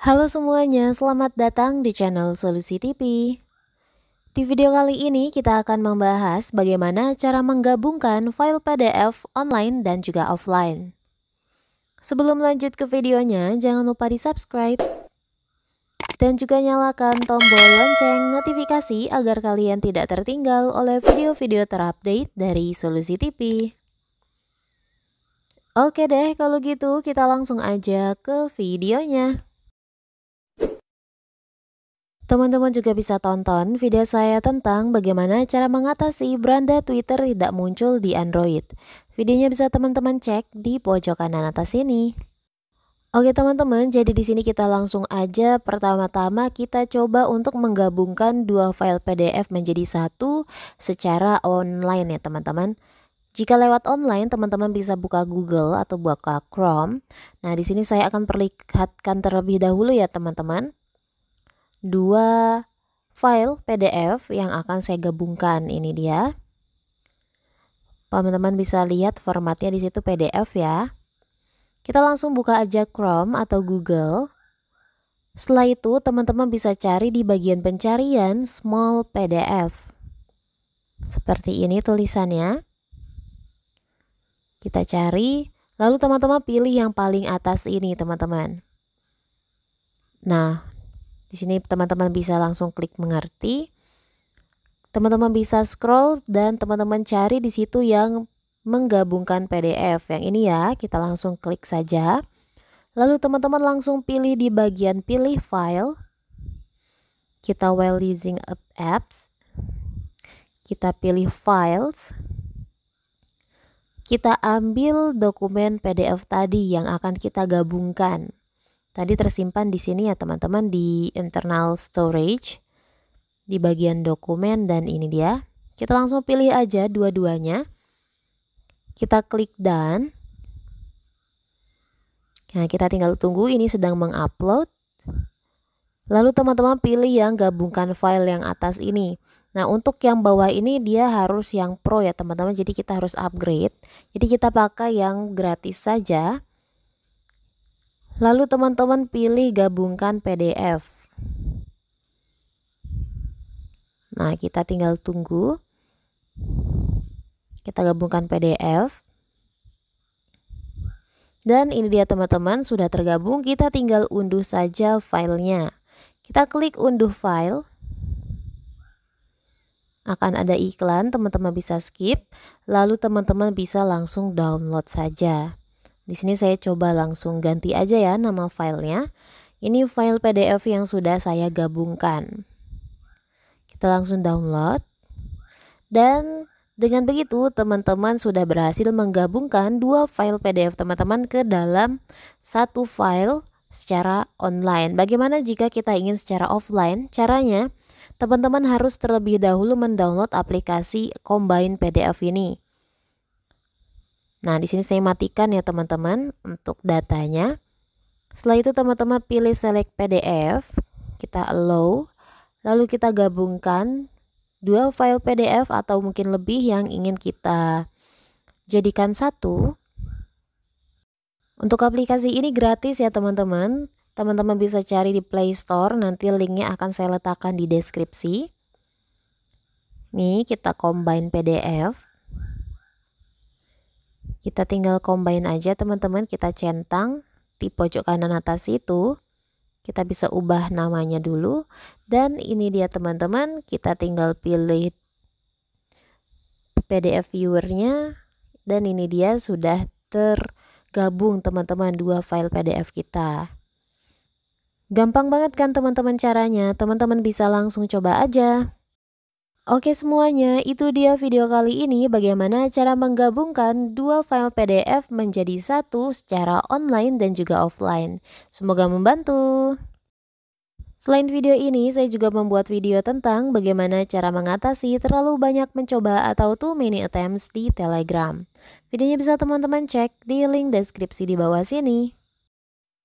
Halo semuanya, selamat datang di channel Solusi TV. Di video kali ini kita akan membahas bagaimana cara menggabungkan file PDF online dan juga offline. Sebelum lanjut ke videonya, jangan lupa di subscribe dan juga nyalakan tombol lonceng notifikasi agar kalian tidak tertinggal oleh video-video terupdate dari Solusi TV. Oke deh, kalau gitu kita langsung aja ke videonya. Teman-teman juga bisa tonton video saya tentang bagaimana cara mengatasi beranda Twitter tidak muncul di Android. Videonya bisa teman-teman cek di pojok kanan atas ini. Oke teman-teman, jadi di sini kita langsung aja pertama-tama kita coba untuk menggabungkan dua file PDF menjadi satu secara online ya teman-teman. Jika lewat online, teman-teman bisa buka Google atau buka Chrome. Nah, di sini saya akan perlihatkan terlebih dahulu ya, teman-teman dua file PDF yang akan saya gabungkan. Ini dia. Teman-teman bisa lihat formatnya di situ PDF ya. Kita langsung buka aja Chrome atau Google. Setelah itu, teman-teman bisa cari di bagian pencarian small PDF. Seperti ini tulisannya. Kita cari, lalu teman-teman pilih yang paling atas ini, teman-teman. Nah, di sini teman-teman bisa langsung klik mengerti. Teman-teman bisa scroll dan teman-teman cari di situ yang menggabungkan PDF. Yang ini ya, kita langsung klik saja. Lalu teman-teman langsung pilih di bagian pilih file. Kita while using apps. Kita pilih files. Kita ambil dokumen PDF tadi yang akan kita gabungkan. Tadi tersimpan di sini ya teman-teman di internal storage di bagian dokumen dan ini dia. Kita langsung pilih aja dua-duanya. Kita klik dan Nah, kita tinggal tunggu ini sedang mengupload. Lalu teman-teman pilih yang gabungkan file yang atas ini. Nah, untuk yang bawah ini dia harus yang pro ya teman-teman. Jadi kita harus upgrade. Jadi kita pakai yang gratis saja. Lalu teman-teman pilih gabungkan PDF. Nah, kita tinggal tunggu. Kita gabungkan PDF. Dan ini dia teman-teman, sudah tergabung. Kita tinggal unduh saja filenya. Kita klik unduh file akan ada iklan, teman-teman bisa skip, lalu teman-teman bisa langsung download saja. Di sini saya coba langsung ganti aja ya nama filenya. Ini file PDF yang sudah saya gabungkan. Kita langsung download. Dan dengan begitu teman-teman sudah berhasil menggabungkan dua file PDF teman-teman ke dalam satu file secara online. Bagaimana jika kita ingin secara offline? Caranya, teman-teman harus terlebih dahulu mendownload aplikasi Combine PDF ini. Nah, di sini saya matikan ya teman-teman untuk datanya. Setelah itu teman-teman pilih select PDF, kita allow, lalu kita gabungkan dua file PDF atau mungkin lebih yang ingin kita jadikan satu. Untuk aplikasi ini gratis ya teman-teman. Teman-teman bisa cari di Play Store, nanti linknya akan saya letakkan di deskripsi. Nih, kita combine PDF. Kita tinggal combine aja teman-teman, kita centang di pojok kanan atas itu. Kita bisa ubah namanya dulu dan ini dia teman-teman, kita tinggal pilih PDF viewernya dan ini dia sudah tergabung teman-teman dua file PDF kita. Gampang banget kan teman-teman caranya, teman-teman bisa langsung coba aja. Oke semuanya, itu dia video kali ini bagaimana cara menggabungkan dua file PDF menjadi satu secara online dan juga offline. Semoga membantu. Selain video ini, saya juga membuat video tentang bagaimana cara mengatasi terlalu banyak mencoba atau too many attempts di Telegram. Videonya bisa teman-teman cek di link deskripsi di bawah sini.